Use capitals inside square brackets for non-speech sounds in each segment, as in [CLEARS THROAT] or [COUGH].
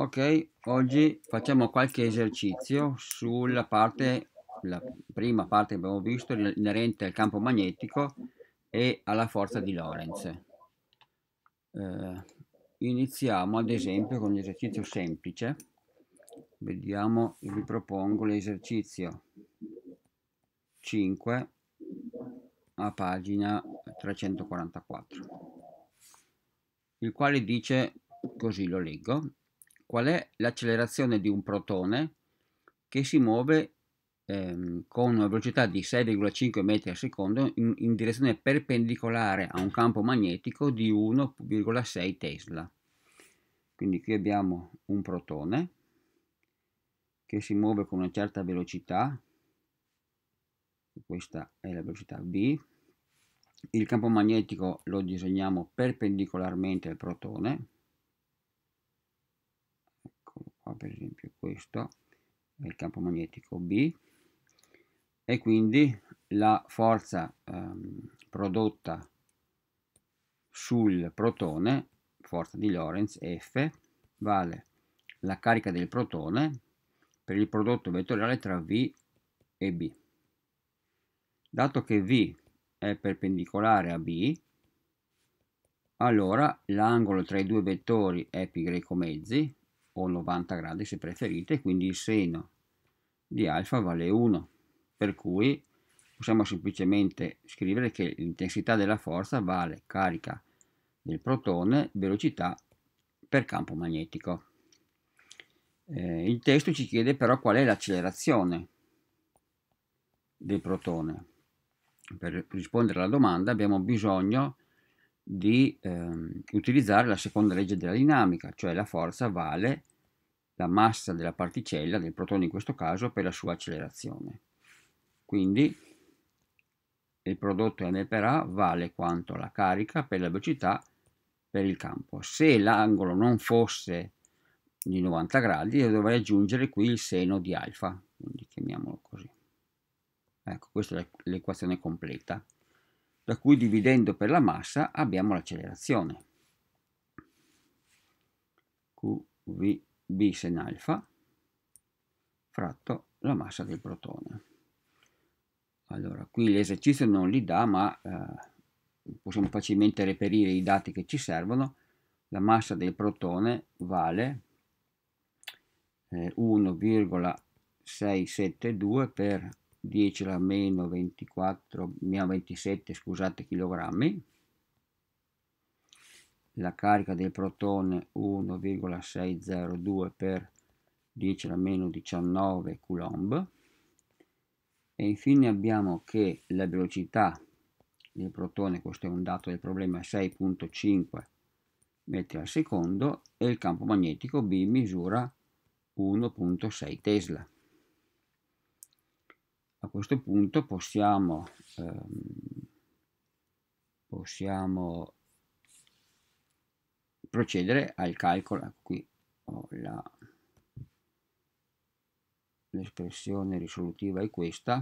Ok, oggi facciamo qualche esercizio sulla parte, la prima parte che abbiamo visto, inerente al campo magnetico e alla forza di Lorentz. Eh, iniziamo ad esempio con un esercizio semplice. Vediamo, vi propongo l'esercizio 5 a pagina 344, il quale dice, così lo leggo, qual è l'accelerazione di un protone che si muove ehm, con una velocità di 6,5 m al secondo in, in direzione perpendicolare a un campo magnetico di 1,6 Tesla. Quindi qui abbiamo un protone che si muove con una certa velocità, questa è la velocità B, il campo magnetico lo disegniamo perpendicolarmente al protone, qua per esempio questo è il campo magnetico B e quindi la forza ehm, prodotta sul protone, forza di Lorentz F, vale la carica del protone per il prodotto vettoriale tra V e B. Dato che V è perpendicolare a B, allora l'angolo tra i due vettori è π mezzi, o 90 gradi se preferite, quindi il seno di alfa vale 1, per cui possiamo semplicemente scrivere che l'intensità della forza vale carica del protone, velocità per campo magnetico. Eh, il testo ci chiede però qual è l'accelerazione del protone. Per rispondere alla domanda abbiamo bisogno di di ehm, utilizzare la seconda legge della dinamica, cioè la forza vale la massa della particella, del protone in questo caso, per la sua accelerazione. Quindi il prodotto m per A vale quanto la carica per la velocità per il campo. Se l'angolo non fosse di 90 gradi, io dovrei aggiungere qui il seno di alfa, quindi chiamiamolo così. Ecco, questa è l'equazione completa da cui dividendo per la massa abbiamo l'accelerazione. QVB sen alfa fratto la massa del protone. Allora, qui l'esercizio non li dà, ma eh, possiamo facilmente reperire i dati che ci servono. La massa del protone vale eh, 1,672 per 10 alla meno 24 meno 27 scusate chilogrammi la carica del protone 1,602 per 10 alla meno 19 coulomb e infine abbiamo che la velocità del protone questo è un dato del problema è 6.5 metri al secondo e il campo magnetico B misura 1.6 tesla questo punto possiamo, ehm, possiamo procedere al calcolo ecco qui ho l'espressione risolutiva è questa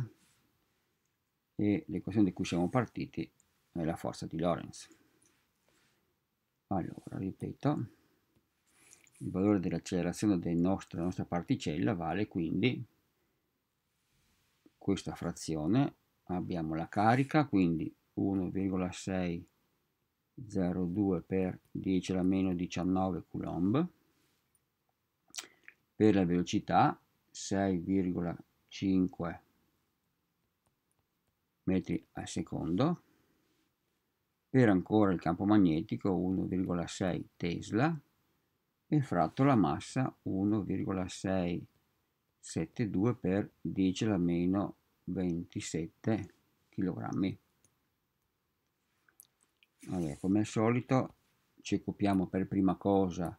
e l'equazione di cui siamo partiti è la forza di Lorentz allora ripeto il valore dell'accelerazione della nostra particella vale quindi questa frazione abbiamo la carica, quindi 1,602 per 10 alla meno 19 coulomb, per la velocità 6,5 metri al secondo, per ancora il campo magnetico 1,6 Tesla e fratto la massa 1,6 72 per 10 alla meno 27 kg. Allora, come al solito ci occupiamo per prima cosa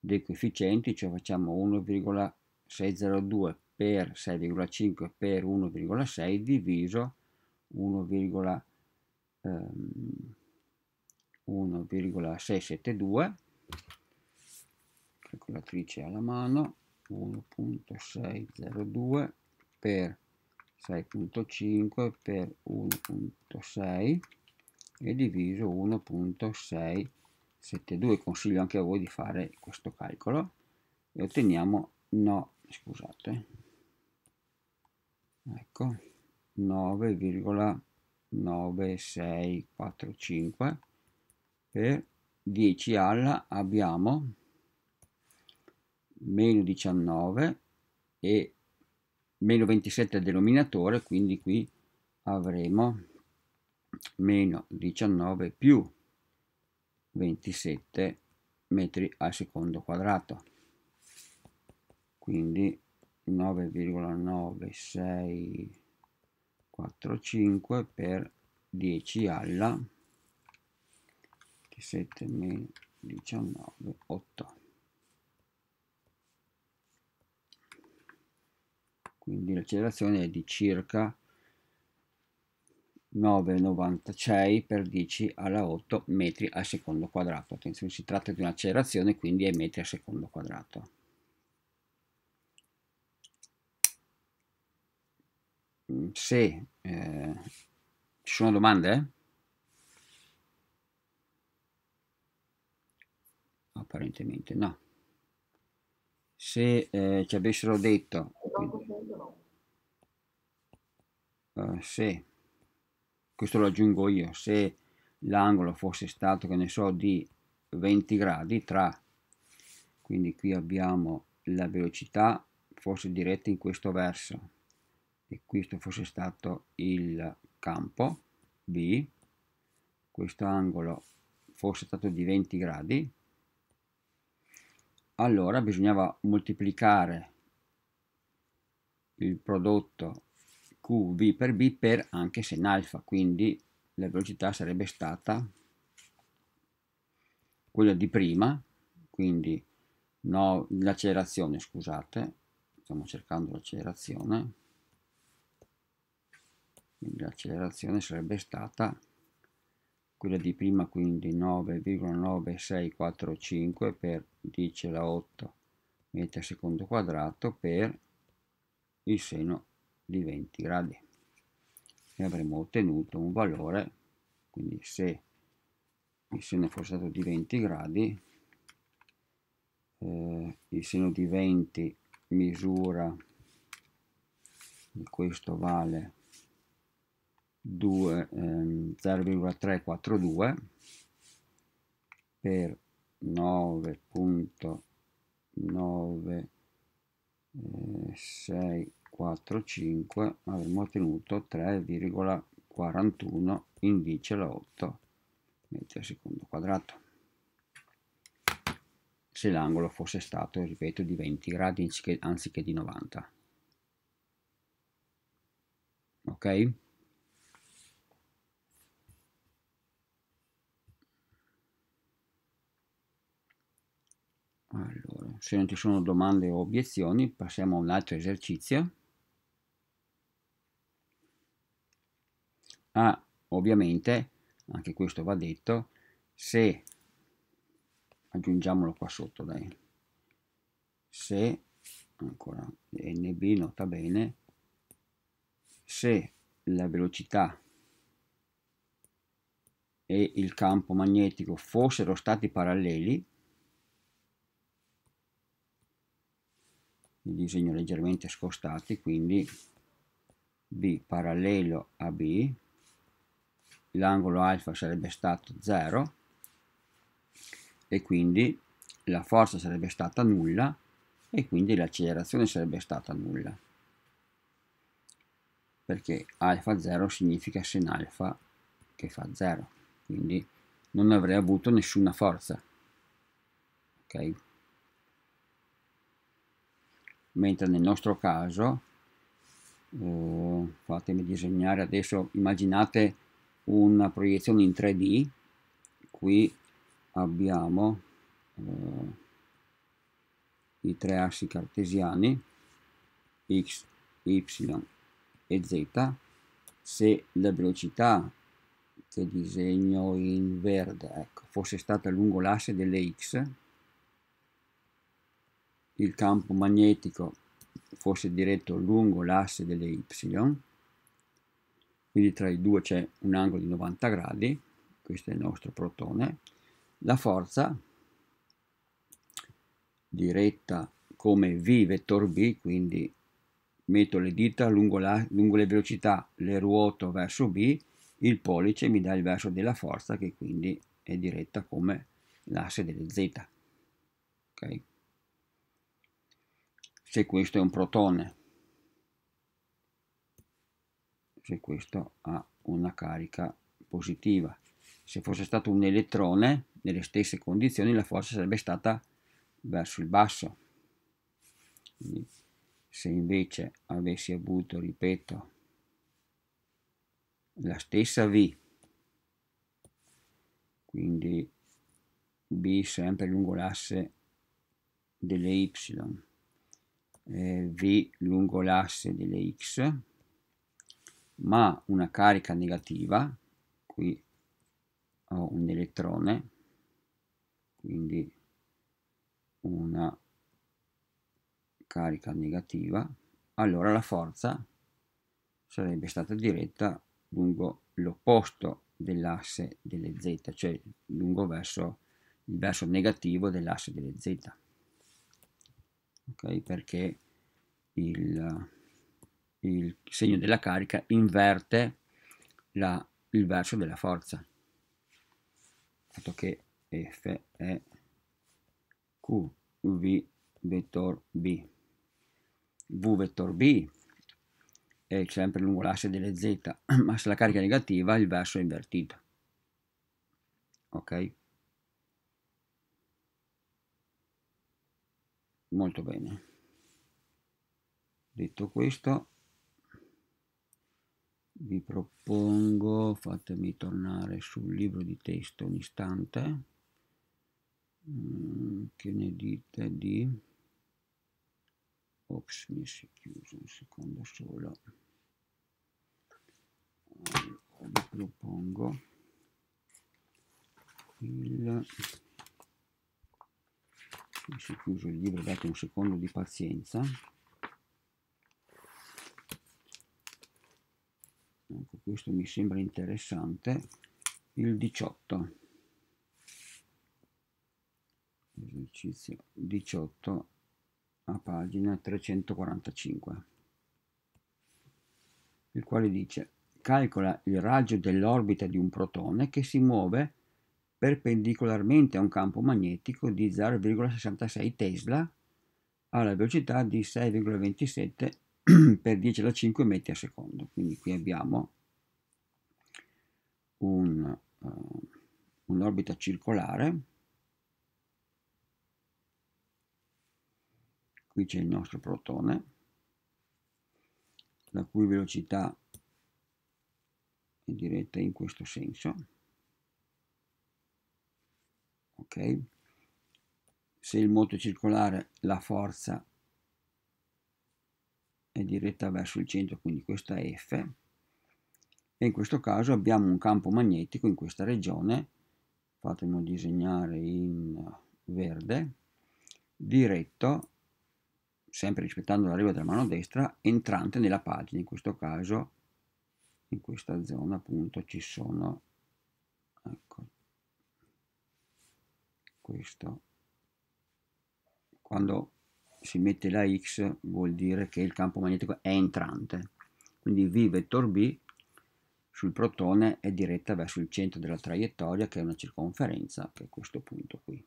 dei coefficienti, cioè facciamo 1,602 per 6,5 per 1,6 diviso 1,672 ehm, calcolatrice alla mano 1.602 per 6.5 per 1.6 e diviso 1.672 consiglio anche a voi di fare questo calcolo e otteniamo no scusate ecco 9,9645 per 10 alla abbiamo meno 19 e meno 27 al denominatore, quindi qui avremo meno 19 più 27 metri al secondo quadrato. Quindi 9,9645 per 10 alla 27 meno 19, 8. quindi l'accelerazione è di circa 9,96 per 10 alla 8 metri al secondo quadrato. Attenzione, si tratta di un'accelerazione, quindi è metri al secondo quadrato. Mm, Se eh, ci sono domande? Apparentemente no. Se eh, ci avessero detto... Quindi, eh, se, questo lo aggiungo io, se l'angolo fosse stato, che ne so, di 20 gradi tra, quindi qui abbiamo la velocità fosse diretta in questo verso e questo fosse stato il campo B, questo angolo fosse stato di 20 gradi, allora bisognava moltiplicare il prodotto qv per b per anche sen alfa, quindi la velocità sarebbe stata quella di prima, quindi no, l'accelerazione, scusate, stiamo cercando l'accelerazione, quindi l'accelerazione sarebbe stata quella di prima quindi 9,9645 per 10 alla 8 metri al secondo quadrato per il seno di 20 gradi e avremmo ottenuto un valore quindi se il seno fosse stato di 20 gradi eh, il seno di 20 misura questo vale 2, ehm, 0,342 per 9.9 eh, 4, 5 avremmo ottenuto 3,41 indice alla 8 metri al secondo quadrato se l'angolo fosse stato, ripeto, di 20 gradi anziché, anziché di 90 ok? Allora, se non ci sono domande o obiezioni, passiamo a un altro esercizio. ma ovviamente anche questo va detto se aggiungiamolo qua sotto dai se ancora nb nota bene se la velocità e il campo magnetico fossero stati paralleli il disegno leggermente scostati quindi B parallelo a B l'angolo alfa sarebbe stato 0 e quindi la forza sarebbe stata nulla e quindi l'accelerazione sarebbe stata nulla perché alfa 0 significa sen alfa che fa 0 quindi non avrei avuto nessuna forza ok mentre nel nostro caso eh, fatemi disegnare adesso immaginate una proiezione in 3D qui abbiamo eh, i tre assi cartesiani x, y e z se la velocità che disegno in verde ecco, fosse stata lungo l'asse delle x il campo magnetico fosse diretto lungo l'asse delle y quindi tra i due c'è un angolo di 90 gradi, questo è il nostro protone, la forza diretta come V vettor B, quindi metto le dita lungo, la, lungo le velocità, le ruoto verso B, il pollice mi dà il verso della forza che quindi è diretta come l'asse delle Z. Okay? Se questo è un protone, cioè questo ha una carica positiva. Se fosse stato un elettrone, nelle stesse condizioni la forza sarebbe stata verso il basso. Quindi, se invece avessi avuto, ripeto, la stessa V, quindi B sempre lungo l'asse delle Y, eh, V lungo l'asse delle X, ma una carica negativa, qui ho un elettrone, quindi una carica negativa, allora la forza sarebbe stata diretta lungo l'opposto dell'asse delle z, cioè lungo verso il verso negativo dell'asse delle z. Ok, perché il il segno della carica inverte la, il verso della forza dato che F è QV vettor B V vettor B è sempre lungo l'asse delle Z [CLEARS THROAT] ma se la carica è negativa il verso è invertito ok molto bene detto questo vi propongo fatemi tornare sul libro di testo un istante mm, che ne dite di ops mi si è chiuso un secondo solo allora, vi propongo il mi si è chiuso il libro date un secondo di pazienza questo mi sembra interessante, il 18. Esercizio 18 a pagina 345, il quale dice calcola il raggio dell'orbita di un protone che si muove perpendicolarmente a un campo magnetico di 0,66 Tesla alla velocità di 6,27 [CLEARS THROAT] per 10 alla 5 metri al secondo. Quindi qui abbiamo un, uh, eh, un'orbita circolare. Qui c'è il nostro protone, la cui velocità è diretta in questo senso. Ok? Se il moto circolare, la forza è diretta verso il centro, quindi questa è F, e in questo caso abbiamo un campo magnetico in questa regione, fatemelo disegnare in verde, diretto, sempre rispettando la riva della mano destra, entrante nella pagina, in questo caso in questa zona appunto ci sono ecco, questo quando si mette la X vuol dire che il campo magnetico è entrante quindi V vettore B sul protone è diretta verso il centro della traiettoria che è una circonferenza, che è questo punto qui.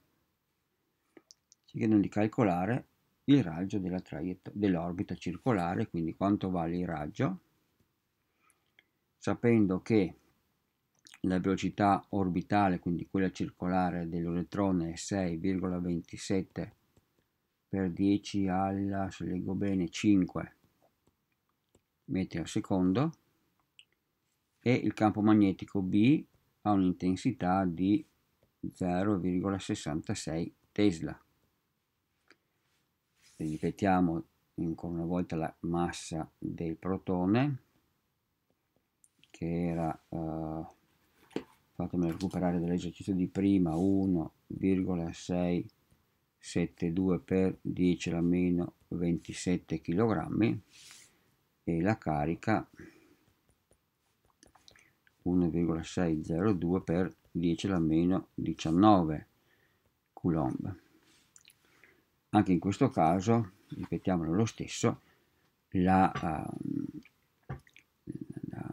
Ci chiedono di calcolare il raggio dell'orbita dell circolare, quindi quanto vale il raggio, sapendo che la velocità orbitale, quindi quella circolare dell'elettrone è 6,27 per 10 alla, se leggo bene, 5 metri al secondo, e il campo magnetico B ha un'intensità di 0,66 Tesla. Ripetiamo ancora una volta la massa del protone che era, eh, fatemi recuperare dall'esercizio di prima, 1,672 per 10 alla meno 27 kg e la carica 1,602 per 10 alla meno 19 coulomb. Anche in questo caso, ripetiamolo lo stesso, la, uh, la,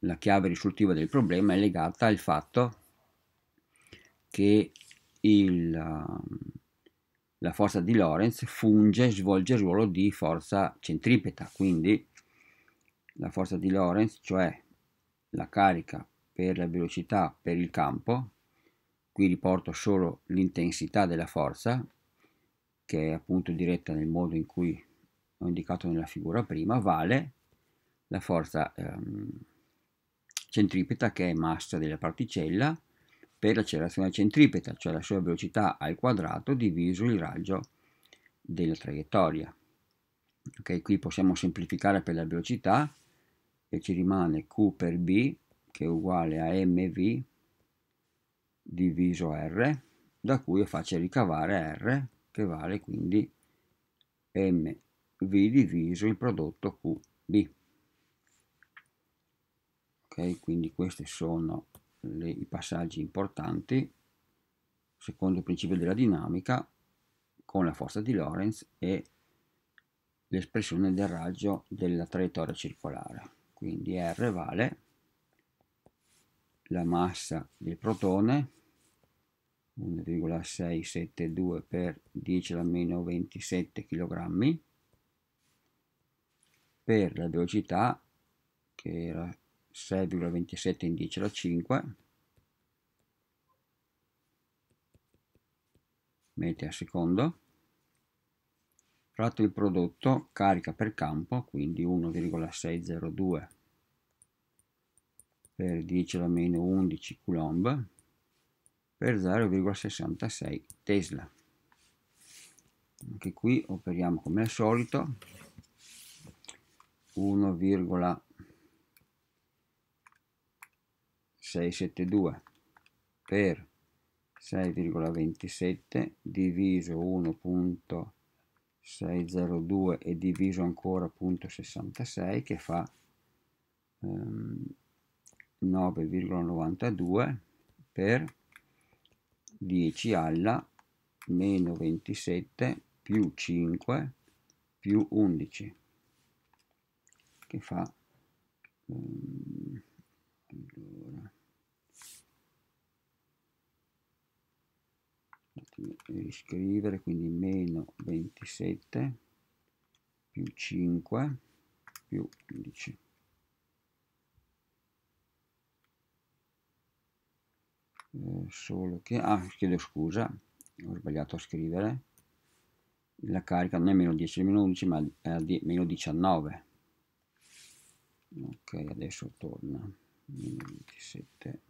la chiave risoltiva del problema è legata al fatto che il, ehm, la forza di Lorentz funge, e svolge il ruolo di forza centripeta, quindi la forza di Lorentz, cioè la carica per la velocità per il campo, qui riporto solo l'intensità della forza, che è appunto diretta nel modo in cui ho indicato nella figura prima, vale la forza ehm, centripeta che è massa della particella per l'accelerazione centripeta, cioè la sua velocità al quadrato diviso il raggio della traiettoria. Ok, qui possiamo semplificare per la velocità e ci rimane Q per B che è uguale a MV diviso R da cui è facile ricavare R che vale quindi MV diviso il prodotto QB. Ok, quindi questi sono le, i passaggi importanti secondo il principio della dinamica con la forza di Lorentz e l'espressione del raggio della traiettoria circolare quindi R vale la massa del protone 1,672 per 10 alla meno 27 kg per la velocità che era 6,27 in 10 alla 5 metri al secondo fratto il prodotto, carica per campo, quindi 1,602 per 10 alla meno 11 coulomb per 0,66 tesla. Anche qui operiamo come al solito, 1,672 per 6,27 diviso 1. 602 e diviso ancora punto 66 che fa ehm, 9,92 per 10 alla meno 27 più 5 più 11 che fa ehm, Eh, riscrivere quindi meno 27 più 5 più 11 eh, solo che ah chiedo scusa ho sbagliato a scrivere la carica non è meno 10 meno 11 ma è di, meno 19 ok adesso torna meno 27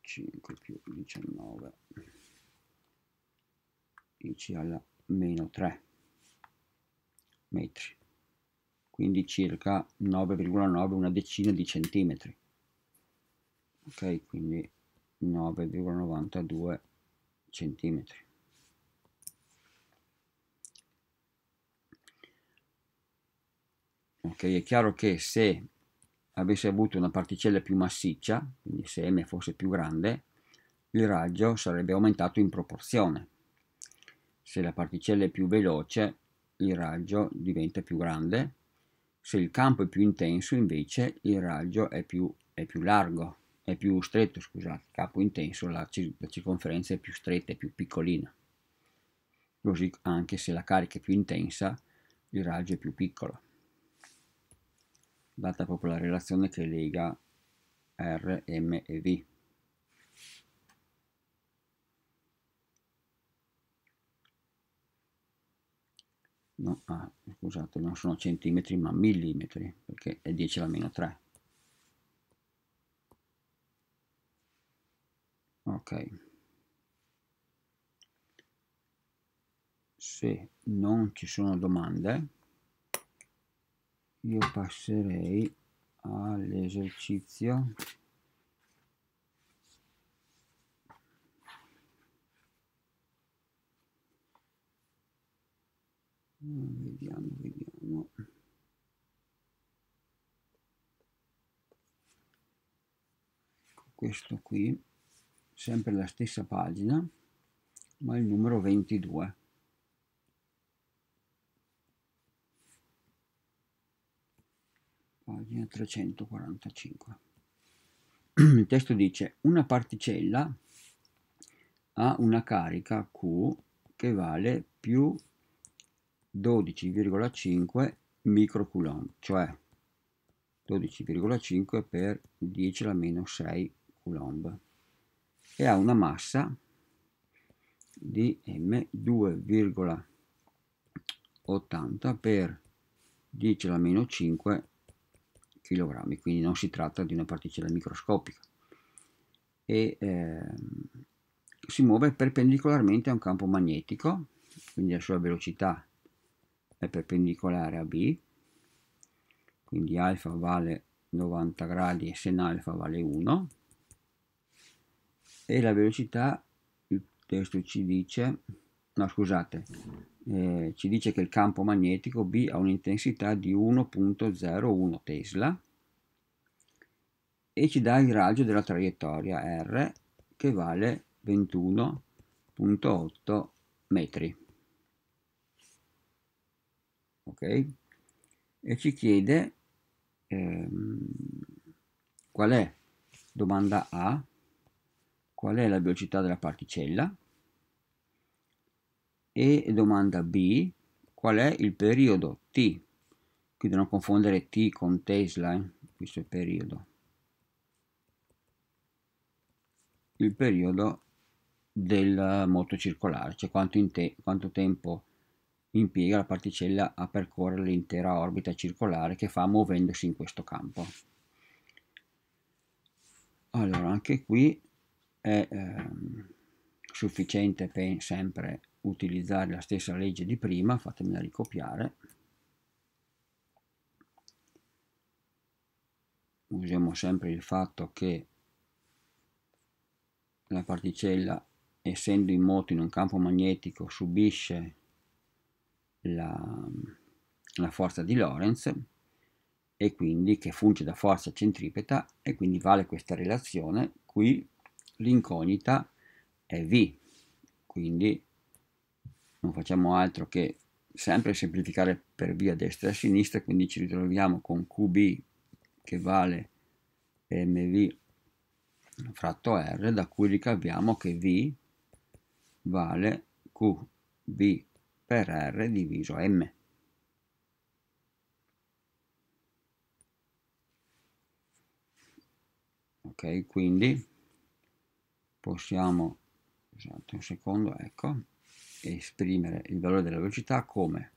5 più 19 10 alla meno 3 metri quindi circa 9,9 una decina di centimetri ok quindi 9,92 centimetri ok è chiaro che se avesse avuto una particella più massiccia quindi se m fosse più grande il raggio sarebbe aumentato in proporzione se la particella è più veloce, il raggio diventa più grande, se il campo è più intenso, invece, il raggio è più, è più largo, è più stretto, scusate, il campo intenso, la, cir la circonferenza è più stretta, è più piccolina. Così anche se la carica è più intensa, il raggio è più piccolo. Data proprio la relazione che lega R, M e V. no, ah, scusate, non sono centimetri ma millimetri, perché è 10 alla meno 3. Ok. Se non ci sono domande, io passerei all'esercizio vediamo vediamo ecco questo qui sempre la stessa pagina ma il numero 22 pagina 345 [CLEARS THROAT] il testo dice una particella ha una carica Q che vale più 12,5 microcoulomb, cioè 12,5 per 10 alla meno 6 coulomb e ha una massa di m2,80 per 10 alla meno 5 kg, quindi non si tratta di una particella microscopica e eh, si muove perpendicolarmente a un campo magnetico, quindi la sua velocità è è perpendicolare a B, quindi alfa vale 90 gradi e sen alfa vale 1, e la velocità, il testo ci dice, no scusate, eh, ci dice che il campo magnetico B ha un'intensità di 1.01 Tesla e ci dà il raggio della traiettoria R che vale 21.8 metri ok? E ci chiede ehm, qual è, domanda A, qual è la velocità della particella? E domanda B, qual è il periodo T? qui non confondere T con Tesla, eh? questo è il periodo. Il periodo del moto circolare, cioè quanto, te quanto tempo impiega la particella a percorrere l'intera orbita circolare che fa muovendosi in questo campo. Allora, anche qui è ehm, sufficiente per sempre utilizzare la stessa legge di prima, fatemela ricopiare. Usiamo sempre il fatto che la particella, essendo in moto in un campo magnetico, subisce la, la forza di Lorentz e quindi che funge da forza centripeta e quindi vale questa relazione qui l'incognita è V quindi non facciamo altro che sempre semplificare per via destra e sinistra quindi ci ritroviamo con QB che vale MV fratto R da cui ricaviamo che V vale QB per R diviso M. Ok, quindi possiamo, scusate un secondo, ecco, esprimere il valore della velocità come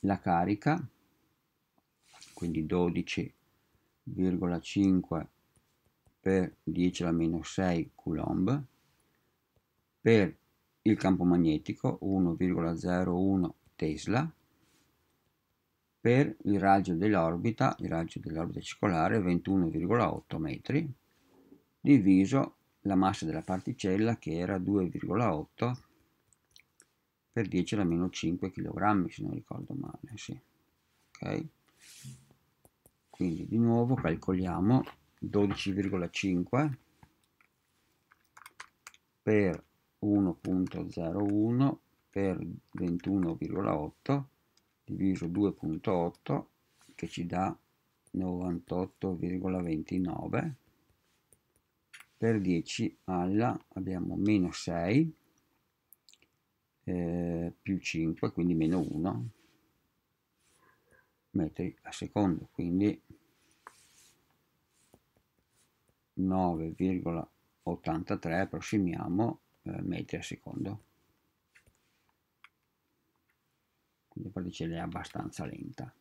la carica, quindi 12,5 per 10 alla meno 6 coulomb, per il campo magnetico 1,01 Tesla per il raggio dell'orbita, il raggio dell'orbita circolare 21,8 metri, diviso la massa della particella che era 2,8 per 10 alla meno 5 kg, se non ricordo male, sì. Ok? Quindi di nuovo calcoliamo 12,5 per 1.01 per 21,8 diviso 2.8 che ci dà 98,29 per 10 alla abbiamo meno 6 eh, più 5 quindi meno 1 metri a secondo quindi 9,83 approssimiamo eh, metri al secondo quindi particella è abbastanza lenta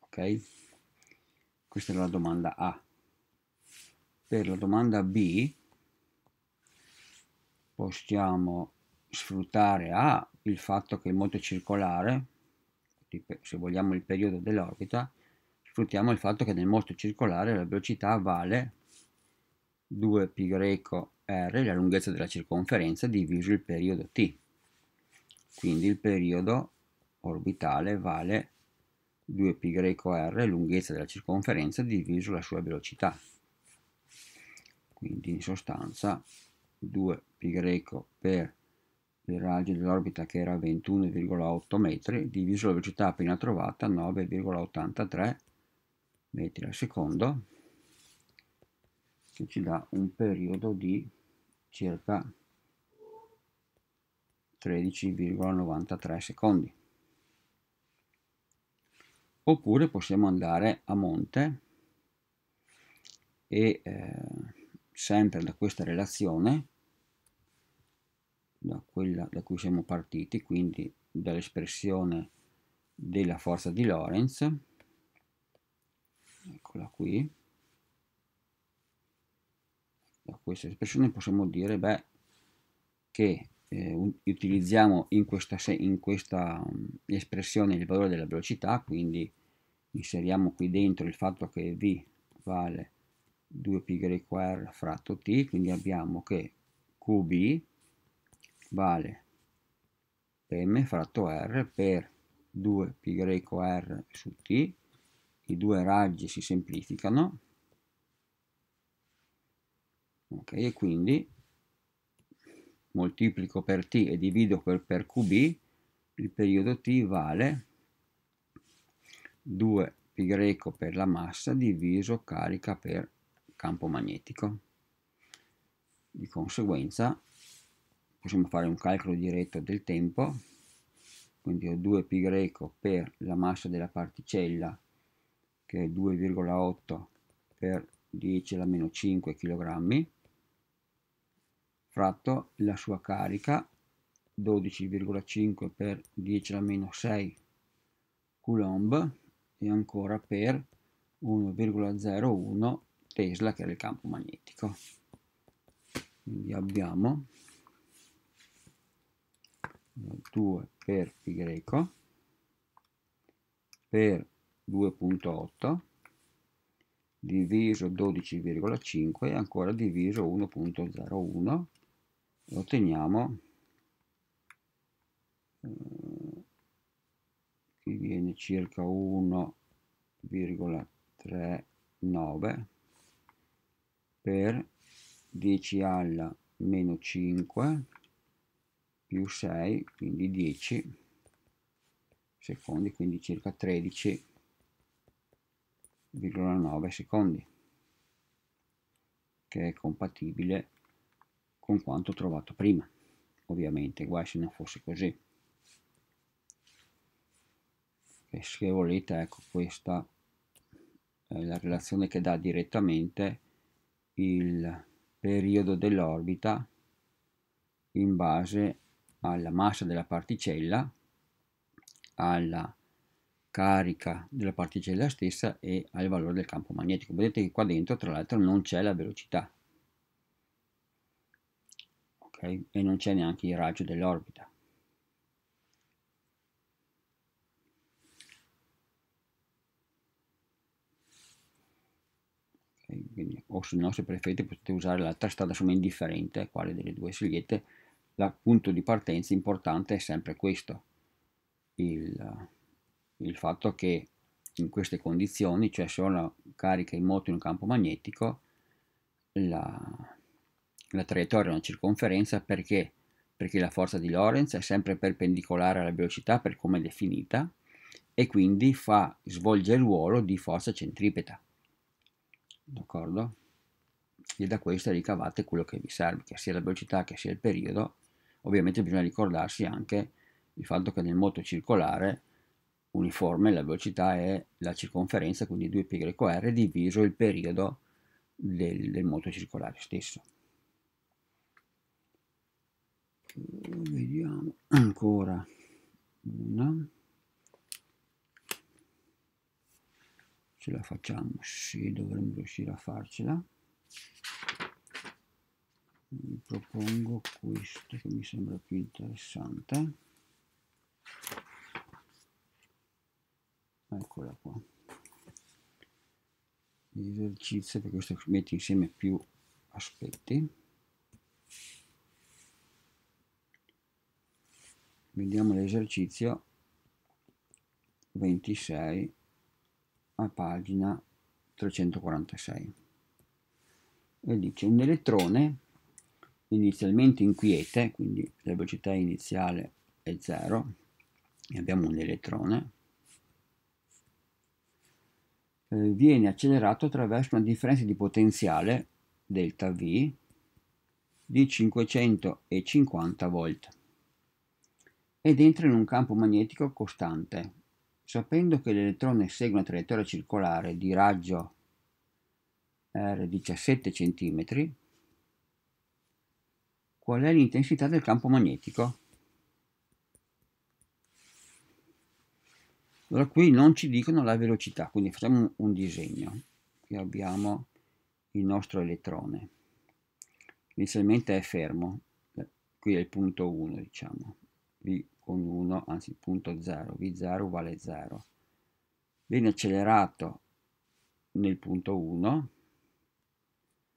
ok questa era la domanda A per la domanda B possiamo sfruttare A il fatto che il moto circolare se vogliamo il periodo dell'orbita sfruttiamo il fatto che nel moto circolare la velocità vale 2πr è la lunghezza della circonferenza diviso il periodo t. Quindi il periodo orbitale vale 2πr lunghezza della circonferenza diviso la sua velocità. Quindi in sostanza 2π per il raggio dell'orbita che era 21,8 metri diviso la velocità appena trovata 9,83 metri al secondo questo ci dà un periodo di circa 13,93 secondi oppure possiamo andare a monte e eh, sempre da questa relazione da quella da cui siamo partiti quindi dall'espressione della forza di Lorentz eccola qui questa espressione possiamo dire beh, che eh, utilizziamo in questa, in questa espressione il valore della velocità, quindi inseriamo qui dentro il fatto che v vale 2πr π fratto t, quindi abbiamo che qb vale m fratto r per 2πr π su t, i due raggi si semplificano, ok e quindi moltiplico per t e divido per, per qb il periodo t vale 2π per la massa diviso carica per campo magnetico di conseguenza possiamo fare un calcolo diretto del tempo quindi ho 2π per la massa della particella che è 2,8 per 10 alla meno 5 kg fratto la sua carica 12,5 per 10 alla meno 6 coulomb e ancora per 1,01 tesla che era il campo magnetico quindi abbiamo 2 per π per 2.8 diviso 12,5 e ancora diviso 1.01 lo teniamo che eh, viene circa 1,39 per 10 alla meno 5 più 6 quindi 10 secondi quindi circa 13,9 secondi che è compatibile con quanto trovato prima. Ovviamente, guai se non fosse così. E se volete, ecco, questa è eh, la relazione che dà direttamente il periodo dell'orbita in base alla massa della particella, alla carica della particella stessa e al valore del campo magnetico. Vedete che qua dentro tra l'altro non c'è la velocità, ok? E non c'è neanche il raggio dell'orbita. Quindi, o sul nostro prefetto potete usare l'altra strada, sono indifferente quale delle due scegliete, il punto di partenza importante è sempre questo, il, il fatto che in queste condizioni, cioè se ho una carica in moto in un campo magnetico, la, la traiettoria a una circonferenza perché? Perché la forza di Lorentz è sempre perpendicolare alla velocità per come è definita e quindi fa, svolge il ruolo di forza centripeta. D'accordo? E da questo ricavate quello che vi serve, che sia la velocità che sia il periodo. Ovviamente bisogna ricordarsi anche il fatto che nel moto circolare uniforme la velocità è la circonferenza, quindi 2πr diviso il periodo del, del moto circolare stesso. ancora una ce la facciamo sì dovremmo riuscire a farcela Vi propongo questo che mi sembra più interessante eccola qua esercizio perché questo mette insieme più aspetti vediamo l'esercizio 26 a pagina 346 e dice un elettrone inizialmente inquiete quindi la velocità iniziale è 0 e abbiamo un elettrone eh, viene accelerato attraverso una differenza di potenziale delta V di 550 volt ed entra in un campo magnetico costante. Sapendo che l'elettrone segue una traiettoria circolare di raggio R 17 cm, qual è l'intensità del campo magnetico? Allora qui non ci dicono la velocità, quindi facciamo un disegno. Qui abbiamo il nostro elettrone. Inizialmente è fermo, qui è il punto 1, diciamo con 1, anzi punto 0, V0 uguale 0. Viene accelerato nel punto 1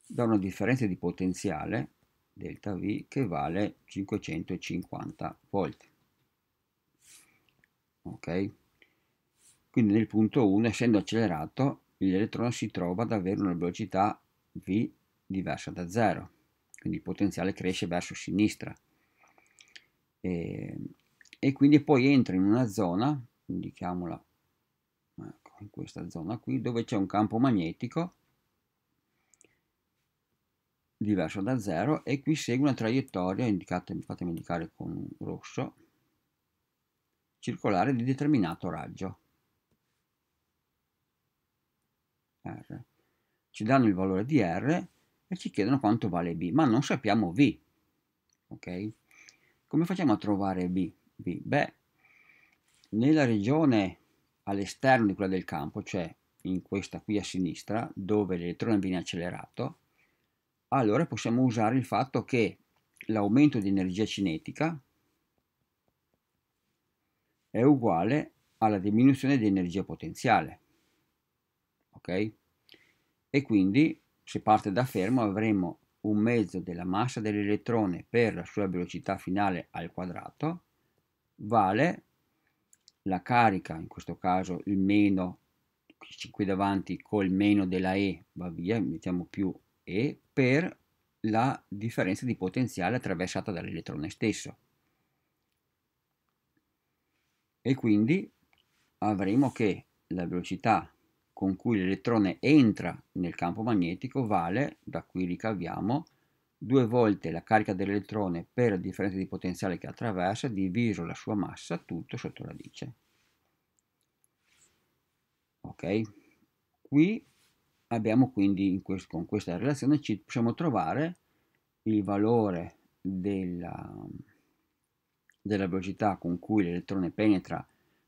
da una differenza di potenziale, delta V, che vale 550 volte. Ok? Quindi nel punto 1, essendo accelerato, l'elettrone si trova ad avere una velocità V diversa da 0, quindi il potenziale cresce verso sinistra. E ehm, e quindi poi entra in una zona, indichiamola ecco, eh, in questa zona qui, dove c'è un campo magnetico diverso da zero e qui segue una traiettoria fatemi indicare con rosso, circolare di determinato raggio. R. Ci danno il valore di R e ci chiedono quanto vale B, ma non sappiamo V. Ok? Come facciamo a trovare B? Beh, nella regione all'esterno di quella del campo, cioè in questa qui a sinistra, dove l'elettrone viene accelerato, allora possiamo usare il fatto che l'aumento di energia cinetica è uguale alla diminuzione di energia potenziale. Ok? E quindi se parte da fermo avremo un mezzo della massa dell'elettrone per la sua velocità finale al quadrato vale la carica, in questo caso il meno, qui davanti col meno della E va via, mettiamo più E, per la differenza di potenziale attraversata dall'elettrone stesso. E quindi avremo che la velocità con cui l'elettrone entra nel campo magnetico vale, da qui ricaviamo, due volte la carica dell'elettrone per la differenza di potenziale che attraversa diviso la sua massa tutto sotto radice. Ok? Qui abbiamo quindi questo, con questa relazione ci possiamo trovare il valore della, della velocità con cui l'elettrone penetra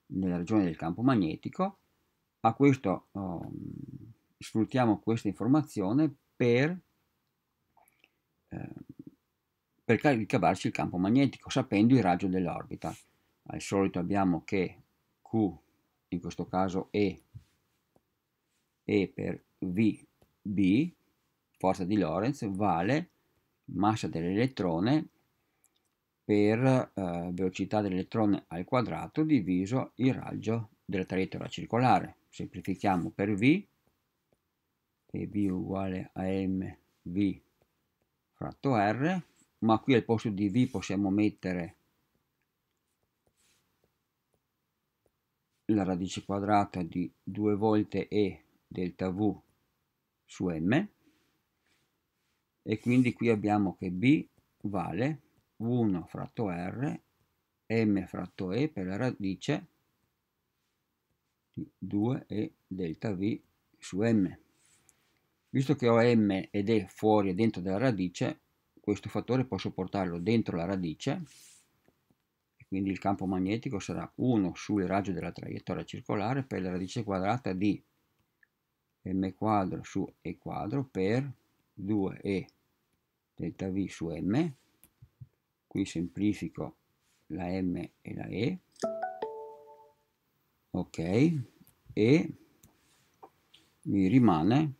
nella regione del campo magnetico. A questo oh, sfruttiamo questa informazione per Ehm, per ricavarci il campo magnetico, sapendo il raggio dell'orbita. Al solito abbiamo che Q, in questo caso E, E per VB, forza di Lorentz, vale massa dell'elettrone per eh, velocità dell'elettrone al quadrato diviso il raggio della traiettoria circolare. Semplifichiamo per V, e V uguale a mv fratto R, ma qui al posto di V possiamo mettere la radice quadrata di 2 volte E delta V su M e quindi qui abbiamo che B vale 1 fratto R M fratto E per la radice di 2 E delta V su M. Visto che ho m ed è fuori e dentro della radice, questo fattore posso portarlo dentro la radice, quindi il campo magnetico sarà 1 sul raggio della traiettoria circolare per la radice quadrata di m quadro su e quadro per 2e delta v su m, qui semplifico la m e la e, ok, e mi rimane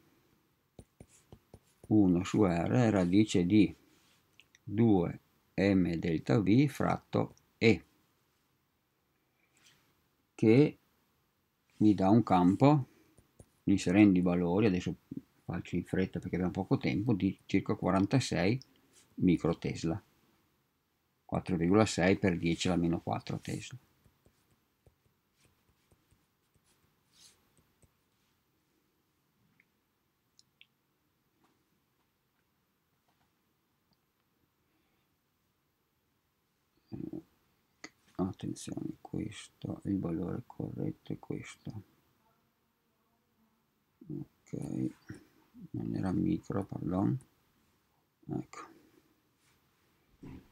1 su r è radice di 2m delta v fratto e che mi dà un campo inserendo i valori adesso faccio in fretta perché abbiamo poco tempo di circa 46 microtesla 4,6 per 10 alla meno 4 tesla attenzione questo il valore corretto è questo ok non era micro pardon ecco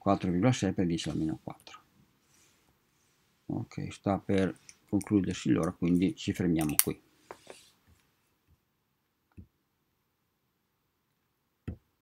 4,6 per 10 al meno 4 ok sta per concludersi l'ora quindi ci fermiamo qui